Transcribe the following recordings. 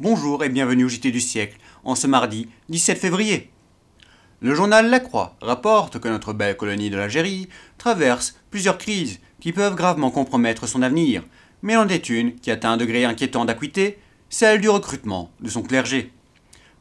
Bonjour et bienvenue au JT du siècle, en ce mardi 17 février. Le journal La Croix rapporte que notre belle colonie de l'Algérie traverse plusieurs crises qui peuvent gravement compromettre son avenir, mais en est une qui atteint un degré inquiétant d'acuité, celle du recrutement de son clergé.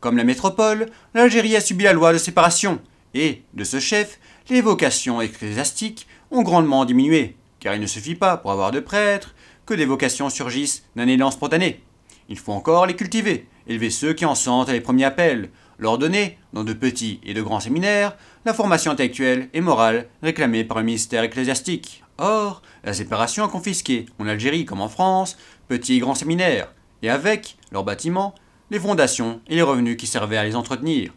Comme la métropole, l'Algérie a subi la loi de séparation, et, de ce chef, les vocations ecclésiastiques ont grandement diminué, car il ne suffit pas pour avoir de prêtres que des vocations surgissent d'un élan spontané. Il faut encore les cultiver, élever ceux qui en sentent les premiers appels, leur donner, dans de petits et de grands séminaires, la formation intellectuelle et morale réclamée par le ministère ecclésiastique. Or, la séparation a confisqué, en Algérie comme en France, petits et grands séminaires, et avec, leurs bâtiments, les fondations et les revenus qui servaient à les entretenir.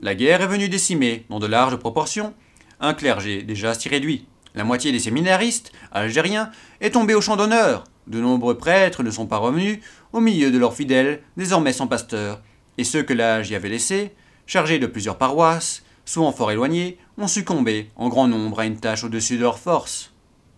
La guerre est venue décimer, dans de larges proportions, un clergé déjà si réduit. La moitié des séminaristes algériens est tombée au champ d'honneur. De nombreux prêtres ne sont pas revenus au milieu de leurs fidèles, désormais sans pasteur, et ceux que l'âge y avait laissés, chargés de plusieurs paroisses, souvent fort éloignés, ont succombé en grand nombre à une tâche au-dessus de leurs forces.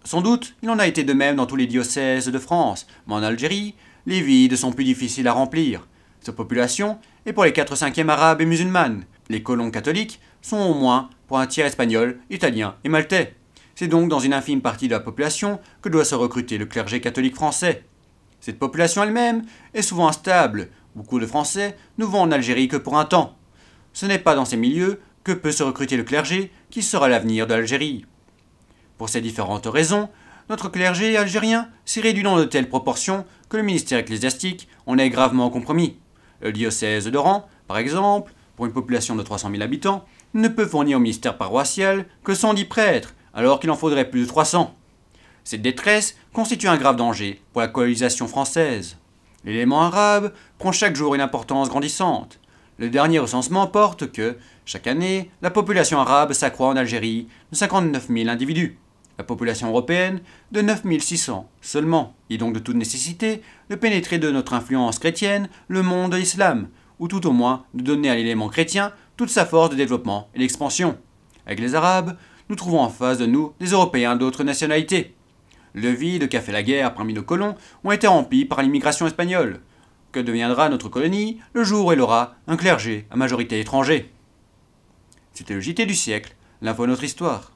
Sans doute, il en a été de même dans tous les diocèses de France, mais en Algérie, les vides sont plus difficiles à remplir. Sa population est pour les 4 cinquièmes arabes et musulmanes. Les colons catholiques sont au moins pour un tiers espagnol, italien et maltais. C'est donc dans une infime partie de la population que doit se recruter le clergé catholique français. Cette population elle-même est souvent instable, Beaucoup de Français ne vont en Algérie que pour un temps. Ce n'est pas dans ces milieux que peut se recruter le clergé qui sera l'avenir de l'Algérie. Pour ces différentes raisons, notre clergé algérien s'est réduit dans de telles proportions que le ministère ecclésiastique en est gravement compromis. Le diocèse d'Oran, par exemple, pour une population de 300 000 habitants, ne peut fournir au ministère paroissial que 110 prêtres, alors qu'il en faudrait plus de 300. Cette détresse constitue un grave danger pour la colonisation française. L'élément arabe prend chaque jour une importance grandissante. Le dernier recensement porte que, chaque année, la population arabe s'accroît en Algérie de 59 000 individus. La population européenne de 9 600 seulement. Il est donc de toute nécessité de pénétrer de notre influence chrétienne le monde de l'islam, ou tout au moins de donner à l'élément chrétien toute sa force de développement et d'expansion. Avec les Arabes, nous trouvons en face de nous des Européens d'autres nationalités le vide qu'a fait la guerre parmi nos colons, ont été remplis par l'immigration espagnole. Que deviendra notre colonie le jour où elle aura un clergé à majorité étranger C'était le JT du siècle, l'info notre histoire.